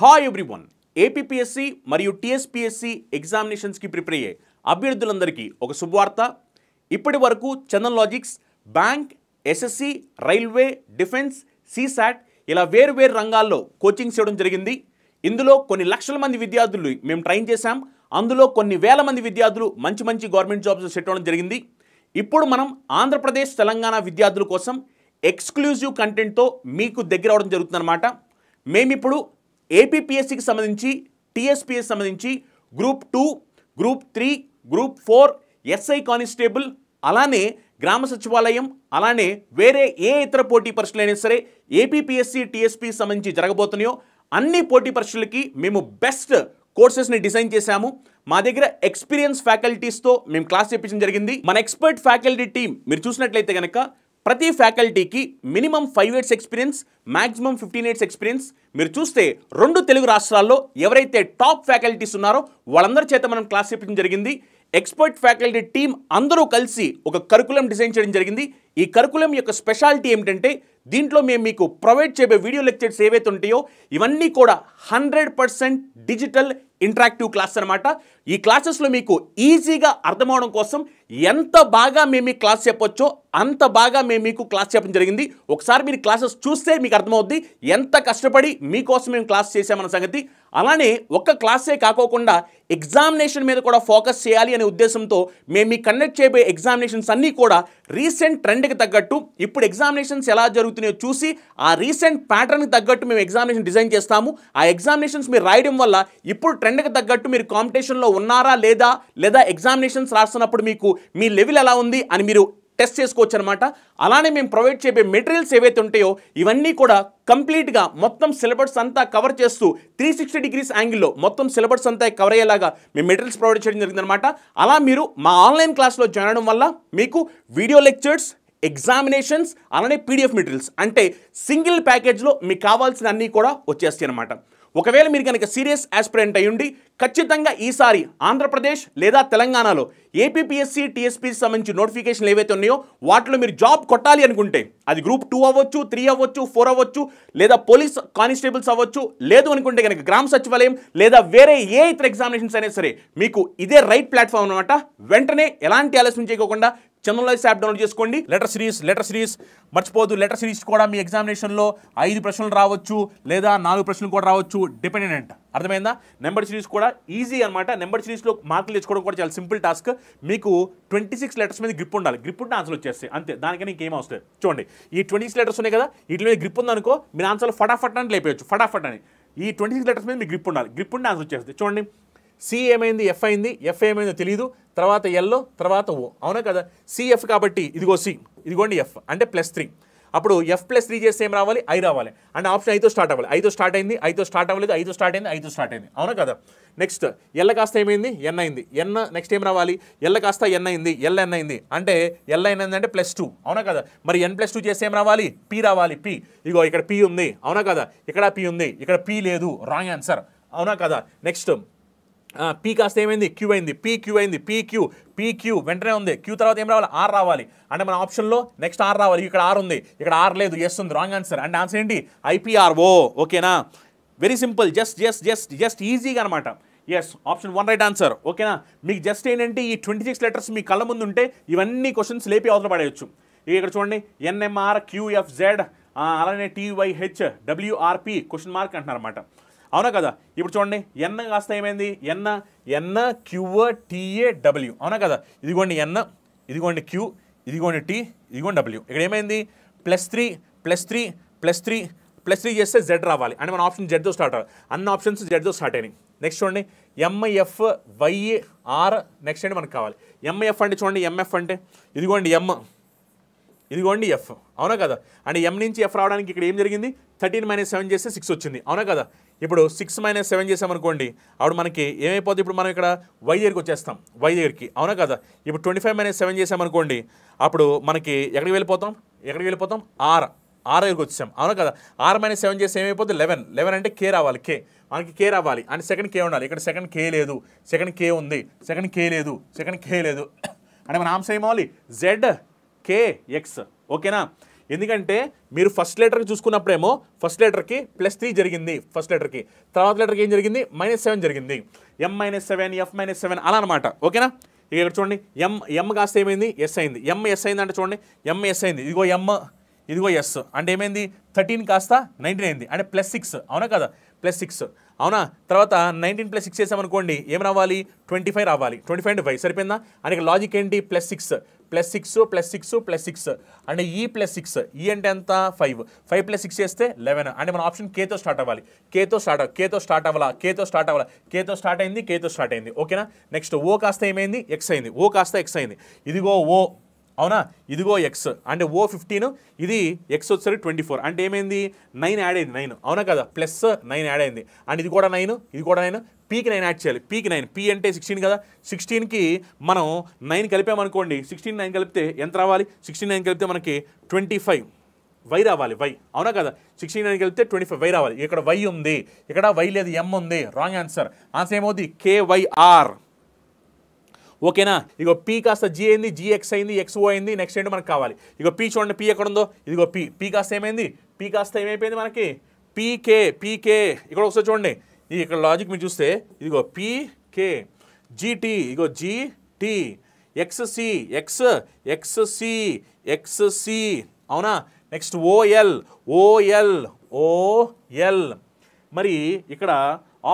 hi everyone APSC మరియు TSPSC ఎగ్జామినేషన్స్కి prepare అయ్యే అభ్యర్థులందరికీ ఒక శుభవార్త ఇప్పటి వరకు Chandan logics bank SSC railway defence CSAT ఇలా వేరు వేరు రంగాల్లో కోచింగ్స్ ఇవ్వడం జరిగింది ఇందులో కొన్ని లక్షల మంది విద్యార్థులు మేము ట్రైన్ చేశాం అందులో కొన్ని వేల మంది విద్యార్థులు మంచి మంచి గవర్నమెంట్ జాబ్స్ సెట్ అవ్వడం జరిగింది ఇప్పుడు మనం ఆంధ్రప్రదేశ్ తెలంగాణ విద్యార్థుల కోసం ఎక్స్క్లూజివ్ కంటెంట్తో మీకు దగ్గర అవడం జరుగుతుందన్నమాట మేమిప్పుడు ఏపీపీఎస్సికి సంబంధించి టీఎస్పీఎస్ సంబంధించి group two group three group four SI constable అలానే గ్రామ సచివాలయం అలానే వేరే ఏ ఇతర పోటీ పరీక్షలైనా సరే ఏపీపీఎస్సి టీఎస్పీ సంబంధించి జరగబోతున్నాయో అన్ని పోటీ పరీక్షలకి మేము బెస్ట్ కోర్సెస్ని డిజైన్ చేశాము మా దగ్గర ఎక్స్పీరియన్స్ ఫ్యాకల్టీస్తో మేము క్లాస్ చెప్పించడం జరిగింది మన ఎక్స్పర్ట్ ఫ్యాకల్టీ టీం మీరు చూసినట్లయితే కనుక ప్రతి ఫ్యాకల్టీకి minimum five years experience maximum fifteen years experience మీరు చూస్తే రెండు తెలుగు రాష్ట్రాల్లో ఎవరైతే టాప్ ఫ్యాకల్టీస్ ఉన్నారో వాళ్ళందరి చేత మనం క్లాస్ చెప్పడం జరిగింది ఎక్స్పర్ట్ ఫ్యాకల్టీ టీం అందరూ కలిసి ఒక కరికులం డిజైన్ చేయడం జరిగింది ఈ కరికులం యొక్క స్పెషాలిటీ ఏమిటంటే దీంట్లో మేము మీకు ప్రొవైడ్ చేయబోయే వీడియో లెక్చర్స్ ఏవైతే ఉంటాయో ఇవన్నీ కూడా hundred percent digital interactive class అనమాట ఈ క్లాసెస్లో మీకు ఈజీగా అర్థమవడం కోసం ఎంత బాగా మేము మీకు క్లాస్ చెప్పొచ్చో అంత బాగా మేము మీకు క్లాస్ చెప్పడం జరిగింది ఒకసారి మీరు క్లాసెస్ చూస్తే మీకు అర్థమవుద్ది ఎంత కష్టపడి మీకోసం మేము క్లాస్ చేసామన్న సంగతి అలానే ఒక్క క్లాసే కాకోకుండా ఎగ్జామినేషన్ మీద కూడా ఫోకస్ చేయాలి అనే ఉద్దేశంతో మేము మీకు కండక్ట్ చేయబోయే ఎగ్జామినేషన్స్ అన్నీ కూడా రీసెంట్ ట్రెండ్కి తగ్గట్టు ఇప్పుడు ఎగ్జామినేషన్స్ ఎలా జరుగుతున్నాయో చూసి ఆ రీసెంట్ ప్యాటర్న్కి తగ్గట్టు మేము ఎగ్జామినేషన్ డిజైన్ చేస్తాము ఆ ఎగ్జామినేషన్స్ మీరు రాయడం వల్ల ఇప్పుడు ట్రెండ్కి తగ్గట్టు మీరు కాంపిటీషన్లో ఉన్నారా లేదా లేదా ఎగ్జామినేషన్స్ రాస్తున్నప్పుడు మీకు మీ లెవెల్ ఎలా ఉంది అని మీరు టెస్ట్ చేసుకోవచ్చు అనమాట అలానే మేము ప్రొవైడ్ చేపే మెటీరియల్స్ ఏవైతే ఉంటాయో ఇవన్నీ కూడా కంప్లీట్గా మొత్తం సిలబస్ అంతా కవర్ చేస్తూ త్రీ సిక్స్టీ డిగ్రీస్ యాంగిల్లో మొత్తం సిలబస్ అంతా కవర్ అయ్యేలాగా మేము మెటీరియల్స్ ప్రొవైడ్ చేయడం జరిగిందనమాట అలా మీరు మా ఆన్లైన్ క్లాస్లో జాయిన్ అవడం వల్ల మీకు వీడియో లెక్చర్స్ ఎగ్జామినేషన్స్ అలానే పీడిఎఫ్ మెటీరియల్స్ అంటే సింగిల్ ప్యాకేజ్లో మీకు కావాల్సిన అన్నీ కూడా వచ్చేస్తాయి అనమాట ఒకవేళ మీరు కనుక సీరియస్ యాస్పిరెంట్ అయ్యుండి ఖచ్చితంగా ఈసారి ఆంధ్రప్రదేశ్ లేదా తెలంగాణలో ఏపీపీఎస్సీ టీఎస్పీకి సంబంధించి నోటిఫికేషన్లు ఏవైతే ఉన్నాయో వాటిలో మీరు జాబ్ కొట్టాలి అనుకుంటే అది గ్రూప్ టూ అవ్వచ్చు త్రీ అవ్వచ్చు ఫోర్ అవ్వచ్చు లేదా పోలీస్ కానిస్టేబుల్స్ అవ్వచ్చు లేదు అనుకుంటే కనుక గ్రామ సచివాలయం లేదా వేరే ఏ ఇతర ఎగ్జామినేషన్స్ అయినా సరే మీకు ఇదే రైట్ ప్లాట్ఫామ్ అనమాట వెంటనే ఎలాంటి ఆలస్యం చేయకోకుండా చంద్రలైజ్ యాప్ డౌన్లోడ్ చేసుకోండి లెటర్ సిరీస్ లెటర్ సిరీస్ మర్చిపోదు లెటర్ సిరీస్ కూడా మీ ఎగ్జామినేషన్లో ఐదు ప్రశ్నలు రావచ్చు లేదా నాలుగు ప్రశ్నలు కూడా రావచ్చు డిపెండెంట్ అర్థమైందా నెంబర్ సిరీస్ కూడా ఈజీ అనమాట నెంబర్ సిరీస్లో మార్కులు తెచ్చుకోవడం కూడా చాలా సింపుల్ టాస్క్ మీకు ట్వంటీ సిక్స్ లెటర్స్ మీద గ్రిప్ ఉండాలి గ్రిప్ ఉంటే ఆన్సర్ వచ్చేస్తే అంతే దానికని ఇంకేం అవసరం చూడండి ఈ ట్వంటీ సిక్స్ లెటర్స్ ఉన్నాయి కదా వీటి మీద గ్రిప్ ఉందనుకో మీరు ఆన్సర్లు ఫటాఫట్ అని లేపేయచ్చు ఫటాఫట్ అని ఈ ట్వంటీ సిక్స్ లెటర్స్ మీద మీకు గ్రిప్ ఉండాలి గ్రిప్ ఉంటే ఆన్సర్ వచ్చేస్తుంది చూడండి సి ఏమైంది ఎఫ్ అయింది ఎఫ్ ఏమైందో తెలియదు తర్వాత ఎల్లో తర్వాత ఓ అవునా కదా సిఎఫ్ కాబట్టి ఇదిగో సి ఇదిగోండి ఎఫ్ అంటే ప్లస్ త్రీ అప్పుడు ఎఫ్ ప్లస్ త్రీ చేస్తే ఏం రావాలి ఐ రావాలి అండ్ ఆప్షన్ ఐతో స్టార్ట్ అవ్వాలి ఐతో స్టార్ట్ అయింది ఐతో స్టార్ట్ అవ్వలేదు ఐతో స్టార్ట్ అయింది ఐతో స్టార్ట్ అయింది అవునా కదా నెక్స్ట్ ఎల్ల కాస్త ఏమైంది ఎన్ అయింది ఎన్ నెక్స్ట్ ఏం రావాలి ఎల్ల కాస్త ఎన్ అయింది ఎల్ ఎన్ అయింది అంటే ఎల్ ఎన్ అయింది అంటే ప్లస్ టూ అవునా కదా మరి ఎన్ ప్లస్ టూ చేస్తే ఏం రావాలి పి రావాలి పి ఇగో ఇక్కడ పి ఉంది అవునా కదా ఇక్కడ పి ఉంది ఇక్కడ పి లేదు రాంగ్ ఆన్సర్ అవునా కదా నెక్స్ట్ పీ కాస్త ఏమైంది క్యూ అయింది పీ క్యూ అయింది పీ క్యూ పీ క్యూ వెంటనే ఉంది క్యూ తర్వాత ఏం రావాలి ఆర్ రావాలి అంటే మన ఆప్షన్లో నెక్స్ట్ ఆర్ రావాలి ఇక్కడ ఆర్ ఉంది ఇక్కడ ఆర్ లేదు ఎస్ ఉంది రాంగ్ ఆన్సర్ అండ్ ఆన్సర్ ఏంటి ఐపీఆర్ఓ ఓకేనా very simple just just just just ఈజీగా అనమాట yes option one right answer ఓకేనా మీకు జస్ట్ ఏంటంటే ఈ ట్వంటీ సిక్స్ లెటర్స్ మీ కళ్ళ ముందు ఉంటే ఇవన్నీ క్వశ్చన్స్ లేపి అవసరం పడేయచ్చు ఇక ఇక్కడ చూడండి ఎన్ఎంఆర్ క్యూఎఫ్జెడ్ అలానే టీవైహెచ్ డబ్ల్యూఆర్పి క్వశ్చన్ మార్క్ అంటున్నారన్నమాట అవునా కదా ఇప్పుడు చూడండి ఎన్న కాస్త ఏమైంది ఎన్న ఎన్న క్యూఆ టీఏ డబ్ల్యూ అవునా కదా ఇదిగోండి ఎన్న ఇదిగోండి క్యూ ఇదిగోండి టీ ఇదిగోండి డబ్ల్యూ ఇక్కడ ఏమైంది plus three plus three plus three plus three చేస్తే జెడ్ రావాలి అంటే మన ఆప్షన్ జెడ్తో స్టార్ట్ అవ్వాలి అన్ని ఆప్షన్స్ జెడ్తో స్టార్ట్ అయినాయి నెక్స్ట్ చూడండి ఎంఎఫ్ వైఆర్ నెక్స్ట్ అండి మనకు కావాలి ఎంఐఎఫ్ అంటే చూడండి ఎంఎఫ్ అంటే ఇదిగోండి ఎమ్ ఇదిగోండి ఎఫ్ అవునా కదా అండ్ ఎం నుంచి ఎఫ్ రావడానికి ఇక్కడ ఏం జరిగింది థర్టీన్ మైనస్ సెవెన్ చేస్తే సిక్స్ వచ్చింది అవునా కదా ఇప్పుడు సిక్స్ మైనస్ సెవెన్ చేసామనుకోండి అప్పుడు మనకి ఏమైపోతుంది ఇప్పుడు మనం ఇక్కడ వై దగ్గరికి వచ్చేస్తాం వై దగ్గరికి అవునా కదా ఇప్పుడు ట్వంటీ ఫైవ్ మైనస్ సెవెన్ చేసామనుకోండి అప్పుడు మనకి ఎక్కడికి వెళ్ళిపోతాం ఎక్కడికి వెళ్ళిపోతాం ఆర్ ఆర్ దగ్గరికి వచ్చాం అవునా కదా ఆర్ మైనస్ సెవెన్ చేస్తే ఏమైపోతుంది లెవెన్ లెవెన్ అంటే కే రావాలి కే మనకి కే రావాలి అండ్ సెకండ్ కే ఉండాలి ఇక్కడ సెకండ్ కే లేదు సెకండ్ కే ఉంది సెకండ్ కే లేదు సెకండ్ కే లేదు అంటే మన ఆంశం ఏమవ్వాలి జెడ్ కే ఎక్స్ ఓకేనా ఎందుకంటే మీరు ఫస్ట్ లెటర్కి చూసుకున్నప్పుడేమో ఫస్ట్ లెటర్కి ప్లస్ త్రీ జరిగింది ఫస్ట్ లెటర్కి తర్వాత లెటర్కి ఏం జరిగింది మైనస్ సెవెన్ జరిగింది M minus seven F minus seven అలా అనమాట ఓకేనా ఇక ఇక్కడ చూడండి ఎం ఎం కాస్త ఏమైంది ఎస్ అయింది ఎం ఎస్ అయింది అంటే చూడండి ఎం ఎస్ అయింది ఇదిగో ఎం ఇదిగో ఎస్ అంటే ఏమైంది థర్టీన్ కాస్త నైన్టీన్ అయింది అంటే ప్లస్ సిక్స్ అవునా కదా ప్లస్ సిక్స్ అవునా తర్వాత నైన్టీన్ ప్లస్ సిక్స్ చేసామనుకోండి ఏం రావాలి ట్వంటీ ఫైవ్ రావాలి ట్వంటీ ఫైవ్ అంటే ఫైవ్ సరిపోయిందా అనేక లాజిక్ ఏంటి plus six plus six plus six plus six అంటే ఈ ప్లస్ సిక్స్ ఈ అంటే ఎంత ఫైవ్ ఫైవ్ ప్లస్ సిక్స్ చేస్తే లెవెన్ అంటే మన ఆప్షన్ కేతో స్టార్ట్ అవ్వాలి కేతో స్టార్ట్ కేతో స్టార్ట్ అవ్వాలా కేతో స్టార్ట్ అవ్వాలా కేతో స్టార్ట్ అయింది కేతో స్టార్ట్ అయింది ఓకేనా నెక్స్ట్ ఓ కాస్త ఏమైంది ఎక్స్ అయింది ఓ కాస్త ఎక్స్ అయింది ఇదిగో ఓ అవునా ఇదిగో ఎక్స్ అంటే ఓ ఫిఫ్టీన్ ఇది ఎక్స్ వచ్చేసరికి ట్వంటీ ఫోర్ అంటే ఏమైంది నైన్ యాడ్ అయింది నైన్ అవునా కదా ప్లస్ నైన్ యాడ్ అయింది అండ్ ఇది కూడా నైన్ ఇది కూడా నైన్ పీకి నైన్ యాడ్ చేయాలి పీకి నైన్ పీ అంటే సిక్స్టీన్ కదా సిక్స్టీన్కి మనం నైన్ కలిపామనుకోండి సిక్స్టీన్ నైన్ కలిపితే ఎంత రావాలి సిక్స్టీన్ నైన్ కలిపితే మనకి ట్వంటీ ఫైవ్ వై రావాలి వై అవునా కదా సిక్స్టీన్ నైన్ కలిపితే ట్వంటీ ఫైవ్ వై రావాలి ఇక్కడ వై ఉంది ఇక్కడ వై లేదు ఎం ఉంది రాంగ్ ఆన్సర్ ఆన్సర్ ఏమవుతుంది కేవైఆర్ ఓకేనా ఇగో పీ కాస్త జీ అయింది జీఎక్స్ అయింది ఎక్స్ఓ అయింది నెక్స్ట్ ఏంటి మనకు కావాలి ఇగో పీ చూడండి పీ ఎక్కడ ఉందో ఇదిగో పీ పీ కాస్త ఏమైంది పీ కాస్త ఏమైపోయింది మనకి పీకే పీకే ఇక్కడ ఒకసారి చూడండి ఇక్కడ లాజిక్ మీరు చూస్తే ఇదిగో పీకే జీటీ ఇదిగో GT XC X XC XC అవునా నెక్స్ట్ ఓఎల్ ఓఎల్ ఓఎల్ మరి ఇక్కడ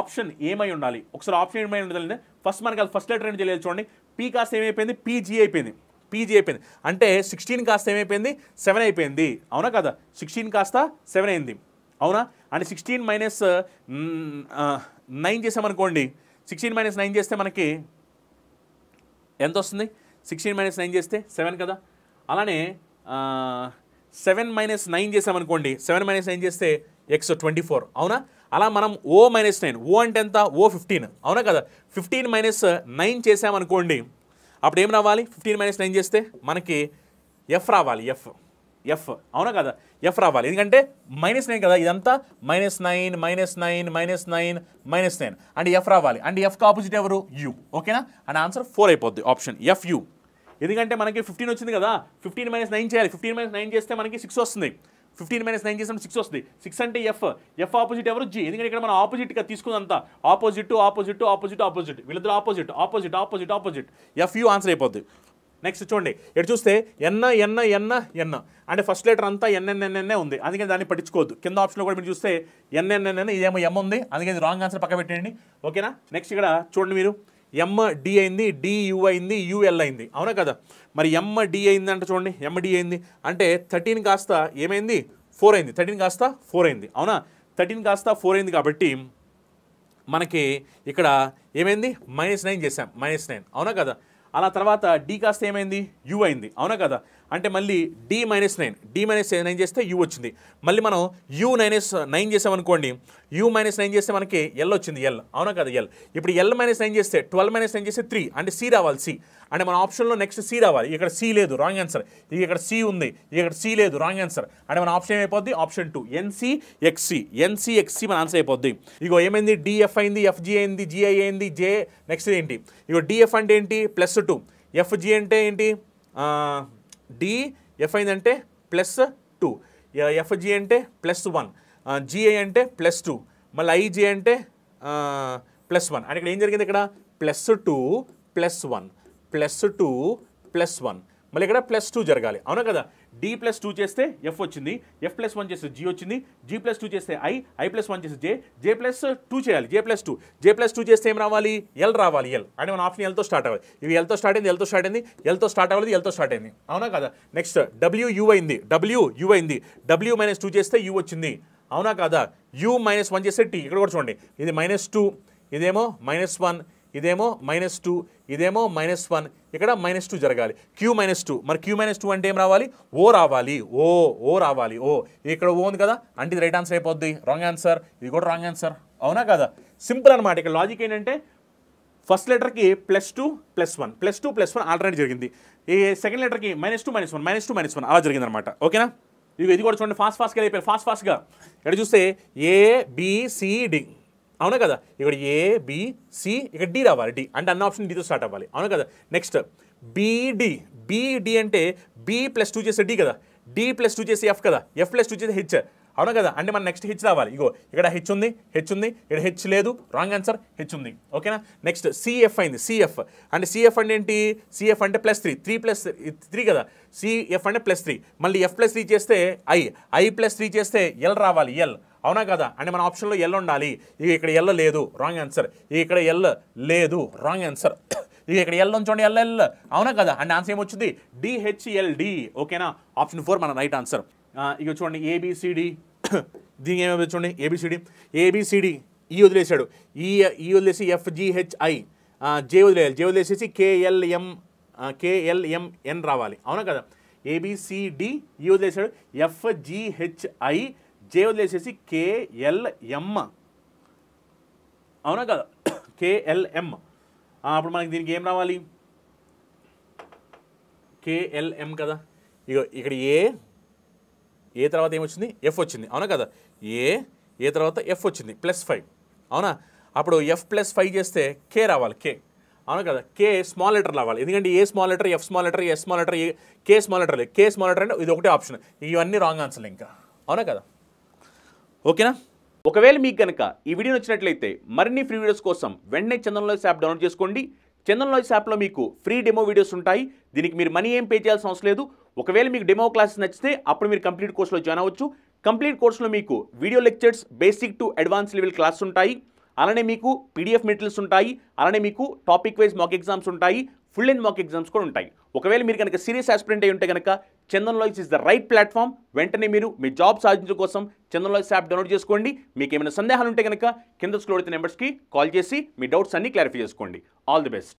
ఆప్షన్ ఏమై ఉండాలి ఒకసారి ఆప్షన్ ఏమై ఉండాలంటే ఫస్ట్ మనకి ఫస్ట్ లెటర్ ఏంటి తెలియదు చూడండి పీ కాస్త ఏమైపోయింది పీజీ అయిపోయింది పీజీ అయిపోయింది అంటే సిక్స్టీన్ కాస్త ఏమైపోయింది సెవెన్ అయిపోయింది అవునా కదా సిక్స్టీన్ కాస్త సెవెన్ అయింది అవునా అండ్ సిక్స్టీన్ మైనస్ నైన్ చేసామనుకోండి సిక్స్టీన్ మైనస్ నైన్ చేస్తే మనకి ఎంత వస్తుంది సిక్స్టీన్ మైనస్ నైన్ చేస్తే సెవెన్ కదా అలానే సెవెన్ మైనస్ నైన్ చేసామనుకోండి సెవెన్ మైనస్ నైన్ చేస్తే ఎక్స్ ట్వంటీ ఫోర్ అవునా అలా మనం ఓ మైనస్ నైన్ ఓ అంటే ఎంత ఓ ఫిఫ్టీన్ అవునా కదా ఫిఫ్టీన్ మైనస్ నైన్ చేసామనుకోండి అప్పుడు ఏం రావాలి ఫిఫ్టీన్ మైనస్ నైన్ చేస్తే మనకి ఎఫ్ రావాలి ఎఫ్ ఎఫ్ అవునా కదా ఎఫ్ రావాలి ఎందుకంటే మైనస్ నైన్ కదా ఇదంతా minus nine minus nine minus nine minus nine and F రావాలి అండ్ ఎఫ్కి ఆపోజిట్ ఎవరు యు ఓకేనా అండ్ ఆన్సర్ ఫోర్ అయిపోద్ది ఆప్షన్ ఎఫ్ యు ఎందుకంటే మనకి ఫిఫ్టీన్ వచ్చింది కదా ఫిఫ్టీన్ మైనస్ నైన్ చేయాలి ఫిఫ్టీన్ మైనస్ నైన్ చేస్తే మనకి సిక్స్ వస్తుంది ఫిఫ్టీన్ మైనస్ నైన్ చేసినప్పుడు సిక్స్ వస్తుంది సిక్స్ అంటే ఎఫ్ ఎఫ్ ఆపోజిట్ ఎవరు జీ ఎందుకంటే ఇక్కడ మనం ఆపోజిట్గా తీసుకున్నంత ఆపోజిట్ ఆపోజిట్ ఆపోజిట్ ఆపోజిట్ వీళ్ళిద్దరు opposite opposite opposite opposite F U answer అయిపోద్ది నెక్స్ట్ చూడండి ఇటు చూస్తే ఎన్న ఎన్న ఎన్న ఎన్న అంటే ఫస్ట్ లెటర్ అంతా ఎన్ఎన్ఎన్ఎన్ఏ ఉంది అందుకని దాన్ని పట్టించుకోవద్దు కింద ఆప్షన్లో కూడా మీరు చూస్తే ఎన్ఎన్ఎన్ఎన్ ఇదేమో ఎమ్ ఉంది అందుకని రాంగ్ ఆన్సర్ పక్క పెట్టండి ఓకేనా నెక్స్ట్ ఇక్కడ చూడండి మీరు ఎమ్ డి అయింది డియు అయింది యుఎల్ అయింది అవునా కదా మరి ఎమ్ డి అయింది అంటే చూడండి ఎమ్ డి అయింది అంటే థర్టీన్ కాస్త ఏమైంది ఫోర్ అయింది థర్టీన్ కాస్త ఫోర్ అయింది అవునా థర్టీన్ కాస్త ఫోర్ అయింది కాబట్టి మనకి ఇక్కడ ఏమైంది మైనస్ నైన్ చేసాం మైనస్ నైన్ అవునా కదా అలా తర్వాత డి కాస్త ఏమైంది యూ అయింది అవునా కదా అంటే మళ్ళీ D minus nine D minus nine చేస్తే యూ వచ్చింది మళ్ళీ మనం యూ నైనస్ నైన్ చేసామనుకోండి యూ మైనస్ నైన్ చేస్తే మనకి ఎల్ వచ్చింది ఎల్ అవునా కదా ఎల్ ఇప్పుడు ఎల్ మైనస్ నైన్ చేస్తే ట్వెల్వ్ మైనస్ నైన్ చేస్తే త్రీ అంటే సి రావాలి సి అంటే మన ఆప్షన్లో నెక్స్ట్ సి రావాలి ఇక్కడ సి లేదు రాంగ్ ఆన్సర్ ఇక్కడ సి ఉంది ఇక్కడ సి లేదు రాంగ్ ఆన్సర్ అంటే మన ఆప్షన్ ఏమైపోద్ది option two NC XC NC XC మన ఆన్సర్ అయిపోద్ది ఇగో ఏమైంది డిఎఫ్ అయింది ఎఫ్జి అయింది జిఐ అయింది జే నెక్స్ట్ ఏంటి ఇగో డిఎఫ్ అంటే ఏంటి ప్లస్ టూ ఎఫ్జి అంటే ఏంటి డి ఎఫ్ అయిందంటే ప్లస్ టూ ఎఫ్జి అంటే ప్లస్ వన్ జిఐ అంటే ప్లస్ టూ మళ్ళీ ఐజి అంటే ప్లస్ వన్ అంటే ఇక్కడ ఏం జరిగింది ఇక్కడ plus two plus one plus two plus one మళ్ళీ ఇక్కడ ప్లస్ టూ జరగాలి అవునా కదా డి ప్లస్ టూ చేస్తే ఎఫ్ వచ్చింది ఎఫ్ ప్లస్ వన్ చేస్తే జీ వచ్చింది జీ ప్లస్ టూ చేస్తే ఐ ఐ ప్లస్ వన్ చేస్తే జే జే ప్లస్ టూ చేయాలి J plus two J plus two చేస్తే ఏం రావాలి ఎల్ రావాలి ఎల్ అంటే మన ఆప్షన్ ఎల్తో స్టార్ట్ అవ్వాలి ఇవి ఎల్తో స్టార్ట్ అయింది ఎల్తో స్టార్ట్ అయింది ఎల్తో స్టార్ట్ అవ్వాలి ఎల్తో స్టార్ట్ అయింది అవునా కదా నెక్స్ట్ డబ్ల్యూ యూ అయింది డబ్ల్యూ యూ అయింది డబ్ల్యూ మైనస్ టూ చేస్తే యూ వచ్చింది అవునా కదా యూ మైనస్ వన్ చేస్తే టీ ఇక్కడ కూడా చూడండి ఇది మైనస్ టూ ఇదేమో మైనస్ వన్ ఇదేమో మైనస్ టూ ఇదేమో మైనస్ వన్ ఇక్కడ మైనస్ టూ జరగాలి క్యూ మైనస్ టూ మరి క్యూ మైనస్ టూ అంటే ఏం రావాలి ఓ రావాలి ఓ ఓ రావాలి ఓ ఇక్కడ ఓ ఉంది కదా అంటే రైట్ ఆన్సర్ అయిపోద్ది రాంగ్ ఆన్సర్ ఇది కూడా రాంగ్ ఆన్సర్ అవునా కదా సింపుల్ అనమాట ఇక్కడ లాజిక్ ఏంటంటే ఫస్ట్ లెటర్కి plus two plus one plus two plus one already జరిగింది ఈ సెకండ్ లెటర్కి minus two minus one minus two minus one అలా జరిగిందనమాట ఓకేనా ఇవి ఇది కూడా చూడండి ఫాస్ట్ ఫాస్ట్గా అయిపోయారు ఫాస్ట్ ఫాస్ట్గా ఇక్కడ చూస్తే ఏబిసిడి అవునా కదా ఇక్కడ ఏ బి సి ఇక్కడ డి రావాలి డి అంటే అన్న ఆప్షన్ డితో స్టార్ట్ అవ్వాలి అవునా కదా నెక్స్ట్ బిడి బిడి అంటే బి ప్లస్ టూ చేసే డి కదా డి ప్లస్ టూ చేసి ఎఫ్ కదా ఎఫ్ ప్లస్ టూ చేసి హెచ్ అవునా కదా అంటే మనం నెక్స్ట్ హెచ్ రావాలి ఇగో ఇక్కడ హెచ్ ఉంది హెచ్ ఉంది ఇక్కడ హెచ్ లేదు రాంగ్ ఆన్సర్ హెచ్ ఉంది ఓకేనా నెక్స్ట్ సిఎఫ్ అయింది సిఎఫ్ అంటే సిఎఫ్ అంటే ఏంటి సిఎఫ్ అంటే plus three three plus three కదా సిఎఫ్ అంటే ప్లస్ త్రీ మళ్ళీ ఎఫ్ ప్లస్ త్రీ చేస్తే ఐ ఐ ప్లస్ త్రీ చేస్తే ఎల్ రావాలి ఎల్ అవునా కదా అంటే మన ఆప్షన్లో ఎల్ ఉండాలి ఇక ఇక్కడ ఎల్ లేదు రాంగ్ ఆన్సర్ ఇక్కడ ఎల్ లేదు రాంగ్ ఆన్సర్ ఇక ఇక్కడ ఎల్ ఉంచండి ఎల్ ఎల్ అవునా కదా అండ్ ఆన్సర్ ఏమొచ్చింది డిహెచ్ఎల్డి ఓకేనా ఆప్షన్ ఫోర్ మన రైట్ ఆన్సర్ ఇక చూడండి ఏబిసిడి దీనికి ఏమేమి చూడండి ఏబిసిడి ఏబిసిడి ఈ వదిలేశాడు ఈ e, ఈ e వదిలేసి ఎఫ్జిహెచ్ఐ జే వదిలేయాలి జే వదిలేసేసి కేఎల్ఎం కేఎల్ఎంఎన్ రావాలి అవునా కదా ఏబిసిడి ఈ e వదిలేశాడు ఎఫ్జిహెచ్ఐ జే వదిలేసేసి కేఎల్ఎం అవునా కదా కేఎల్ఎమ్ అప్పుడు మనకి దీనికి ఏం రావాలి కేఎల్ఎం కదా ఇక ఇక్కడ ఏ ఏ తర్వాత ఏమొచ్చింది ఎఫ్ వచ్చింది అవునా కదా ఏ ఏ తర్వాత ఎఫ్ వచ్చింది ప్లస్ ఫైవ్ అవునా అప్పుడు ఎఫ్ ప్లస్ ఫైవ్ చేస్తే కే రావాలి కే అవును కదా కే స్మాల్ లెటర్ రావాలి ఎందుకంటే A small letter F small letter S small letter K small letter K small letter అంటే ఇది ఒకటే ఆప్షన్ ఇవన్నీ రాంగ్ ఆన్సర్లు ఇంకా అవునా కదా ఓకేనా ఒకవేళ మీకు కనుక ఈ వీడియో నచ్చినట్లయితే మరిన్ని ఫ్రీ వీడియోస్ కోసం వెంటనే చందనలో యాప్ డౌన్లోడ్ చేసుకోండి చందన్ లాయిస్ యాప్లో మీకు ఫ్రీ డెమో వీడియోస్ ఉంటాయి దీనికి మీరు మనీ ఏం పే చేయాల్సిన అవసరం లేదు ఒకవేళ మీకు డెమో క్లాసెస్ నచ్చితే అప్పుడు మీరు కంప్లీట్ కోర్సులో జాయిన్ అవ్వచ్చు కంప్లీట్ కోర్సులో మీకు video lectures basic to advance level class ఉంటాయి అలానే మీకు పీడిఎఫ్ మెటీరియల్స్ ఉంటాయి అలానే మీకు టాపిక్ వైజ్ మాక్ ఎగ్జామ్స్ ఉంటాయి ఫుల్ అండ్ మాక్ ఎగ్జామ్స్ కూడా ఉంటాయి ఒకవేళ మీరు కనుక సీరియస్ ఆస్పిరెంట్ అయి ఉంటే కనుక చందన్ లాయిస్ ఇస్ ద రైట్ ప్లాట్ఫామ్ వెంటనే మీరు మీ జాబ్ సాధించడం కోసం చందన్ లాయిస్ యాప్ డౌన్లోడ్ చేసుకోండి మీకు ఏమైనా సందేహాలు ఉంటే కనుక కింద స్కూల్ అయితే నెంబర్స్కి కాల్ చేసి మీ డౌట్స్ అన్నీ క్లారిఫై చేసుకోండి ఆల్ ది బెస్ట్